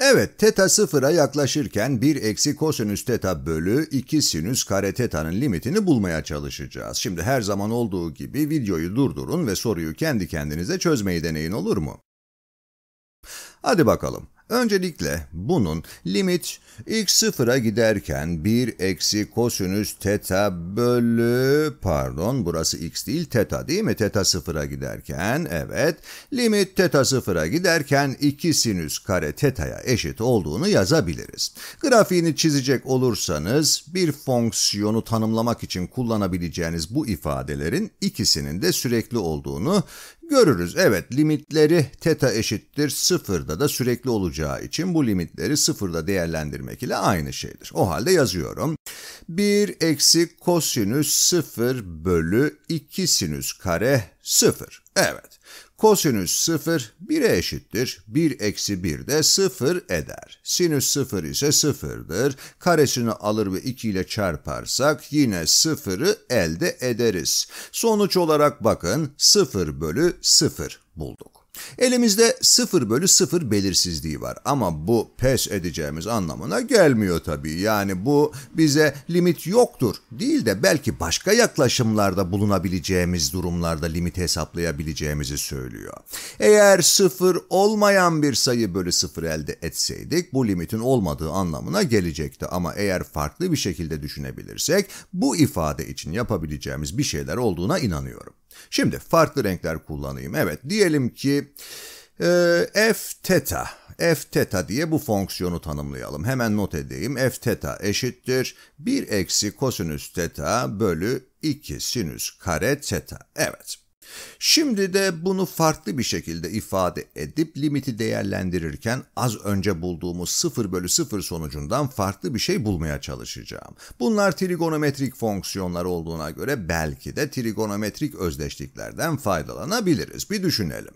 Evet, teta sıfıra yaklaşırken 1 eksi kosinüs teta bölü 2 sinüs kare tetanın limitini bulmaya çalışacağız. Şimdi her zaman olduğu gibi videoyu durdurun ve soruyu kendi kendinize çözmeyi deneyin olur mu? Hadi bakalım. Öncelikle bunun limit x sıfıra giderken 1 eksi kosinüs teta bölü pardon burası x değil teta değil mi? Teta sıfıra giderken evet limit teta sıfıra giderken 2 sinüs kare teta'ya eşit olduğunu yazabiliriz. Grafiğini çizecek olursanız bir fonksiyonu tanımlamak için kullanabileceğiniz bu ifadelerin ikisinin de sürekli olduğunu Görürüz evet limitleri teta eşittir sıfırda da sürekli olacağı için bu limitleri sıfırda değerlendirmek ile aynı şeydir. O halde yazıyorum. 1 eksi kosinüs 0 bölü 2 sinüs kare 0. Evet Kosinüs 0 1'e eşittir. 1 eksi 1 de 0 eder. Sinüs 0 ise 0'dır. Karesini alır ve 2 ile çarparsak yine 0'ı elde ederiz. Sonuç olarak bakın 0 bölü 0 bulduk. Elimizde 0 bölü 0 belirsizliği var ama bu pes edeceğimiz anlamına gelmiyor tabii. Yani bu bize limit yoktur değil de belki başka yaklaşımlarda bulunabileceğimiz durumlarda limit hesaplayabileceğimizi söylüyor. Eğer 0 olmayan bir sayı bölü 0 elde etseydik bu limitin olmadığı anlamına gelecekti ama eğer farklı bir şekilde düşünebilirsek bu ifade için yapabileceğimiz bir şeyler olduğuna inanıyorum. Şimdi farklı renkler kullanayım. Evet diyelim ki e, f teta f teta diye bu fonksiyonu tanımlayalım. Hemen not edeyim. f teta eşittir 1 eksi kosinüs teta bölü 2 sinüs kare teta. Evet. Şimdi de bunu farklı bir şekilde ifade edip limiti değerlendirirken az önce bulduğumuz 0 bölü 0 sonucundan farklı bir şey bulmaya çalışacağım. Bunlar trigonometrik fonksiyonlar olduğuna göre belki de trigonometrik özdeşliklerden faydalanabiliriz. Bir düşünelim.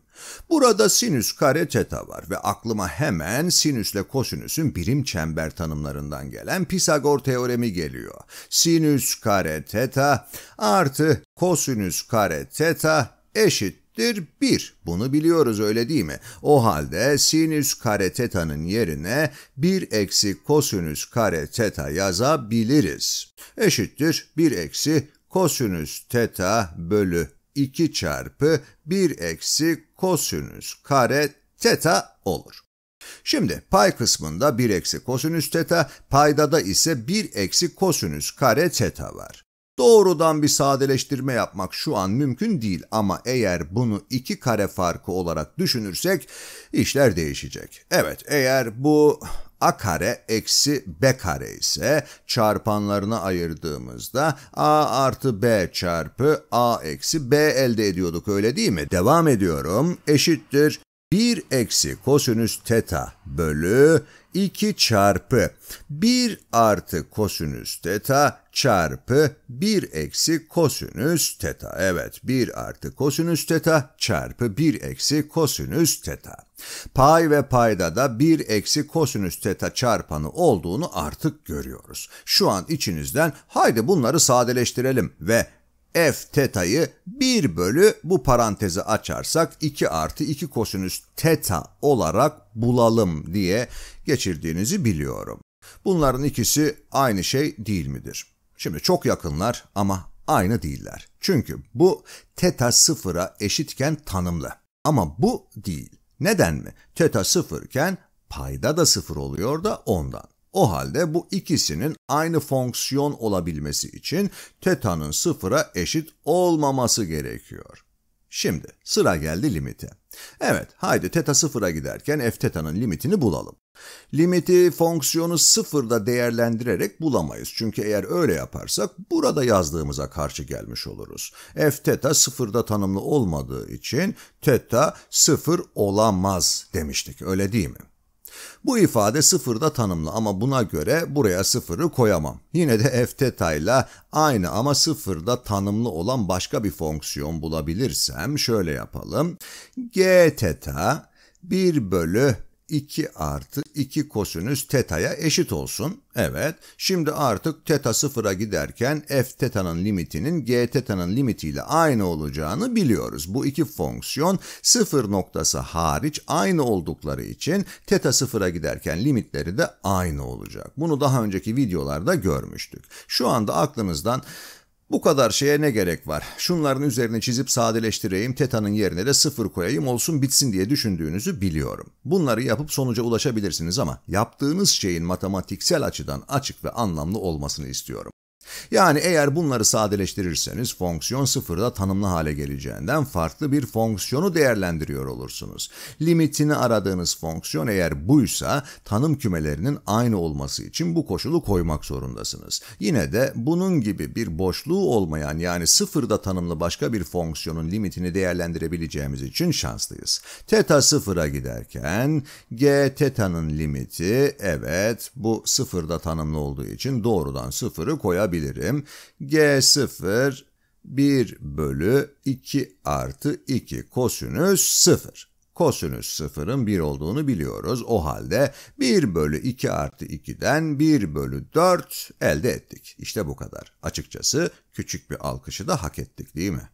Burada sinüs kare teta var ve aklıma hemen sinüsle kosinüsün birim çember tanımlarından gelen Pisagor teoremi geliyor. Sinüs kare teta artı kosinüs kare teta eşittir 1. Bunu biliyoruz öyle değil mi? O halde sinüs kare teta'nın yerine 1 eksi kosinüs kare teta yazabiliriz. Eşittir 1 eksi kosinüs teta bölü 2 çarpı 1 eksi kosinüs kare teta olur. Şimdi pay kısmında 1 eksi kosinüs teta, payda da ise 1 eksi kosinüs kare teta var. Doğrudan bir sadeleştirme yapmak şu an mümkün değil ama eğer bunu iki kare farkı olarak düşünürsek işler değişecek. Evet eğer bu a kare eksi b kare ise çarpanlarına ayırdığımızda a artı b çarpı a eksi b elde ediyorduk öyle değil mi? Devam ediyorum eşittir 1 eksi kosinüs teta bölü 2 çarpı 1 artı kosinüs teta çarpı 1 eksi kosinüs teta. Evet 1 artı kosinüs teta çarpı 1 eksi kosinüs teta. Pay ve payda da 1 eksi kosinüs teta çarpanı olduğunu artık görüyoruz. Şu an içinizden haydi bunları sadeleştirelim ve f teta'yı 1 bölü bu parantezi açarsak 2 artı 2 kosinüs teta olarak bulalım diye geçirdiğinizi biliyorum. Bunların ikisi aynı şey değil midir? Şimdi çok yakınlar ama aynı değiller. Çünkü bu teta sıfıra eşitken tanımlı. Ama bu değil. Neden mi? Teta sıfırken payda da sıfır oluyor da ondan. O halde bu ikisinin aynı fonksiyon olabilmesi için teta'nın sıfıra eşit olmaması gerekiyor. Şimdi sıra geldi limite. Evet, haydi teta sıfıra giderken f teta'nın limitini bulalım. Limiti fonksiyonu sıfırda değerlendirerek bulamayız. Çünkü eğer öyle yaparsak burada yazdığımıza karşı gelmiş oluruz. f teta sıfırda tanımlı olmadığı için teta sıfır olamaz demiştik. Öyle değil mi? Bu ifade sıfırda tanımlı ama buna göre buraya sıfırı koyamam. Yine de f teta aynı ama sıfırda tanımlı olan başka bir fonksiyon bulabilirsem şöyle yapalım. g teta 1 bölü 2 artı 2 kosinüs teta'ya eşit olsun. Evet, şimdi artık teta sıfıra giderken f teta'nın limitinin g teta'nın limitiyle aynı olacağını biliyoruz. Bu iki fonksiyon sıfır noktası hariç aynı oldukları için teta sıfıra giderken limitleri de aynı olacak. Bunu daha önceki videolarda görmüştük. Şu anda aklınızdan bu kadar şeye ne gerek var? Şunların üzerine çizip sadeleştireyim, teta'nın yerine de sıfır koyayım olsun bitsin diye düşündüğünüzü biliyorum. Bunları yapıp sonuca ulaşabilirsiniz ama yaptığınız şeyin matematiksel açıdan açık ve anlamlı olmasını istiyorum. Yani eğer bunları sadeleştirirseniz fonksiyon sıfırda tanımlı hale geleceğinden farklı bir fonksiyonu değerlendiriyor olursunuz. Limitini aradığınız fonksiyon eğer buysa tanım kümelerinin aynı olması için bu koşulu koymak zorundasınız. Yine de bunun gibi bir boşluğu olmayan yani sıfırda tanımlı başka bir fonksiyonun limitini değerlendirebileceğimiz için şanslıyız. Teta sıfıra giderken g teta'nın limiti evet bu sıfırda tanımlı olduğu için doğrudan sıfırı koyabiliriz bulabilirim. G0 1 bölü 2 artı 2 kosinüs 0. Kosinüs 0'ın 1 olduğunu biliyoruz. O halde 1 bölü 2 artı 2'den 1 bölü 4 elde ettik. İşte bu kadar. Açıkçası küçük bir alkışı da hak ettik değil mi?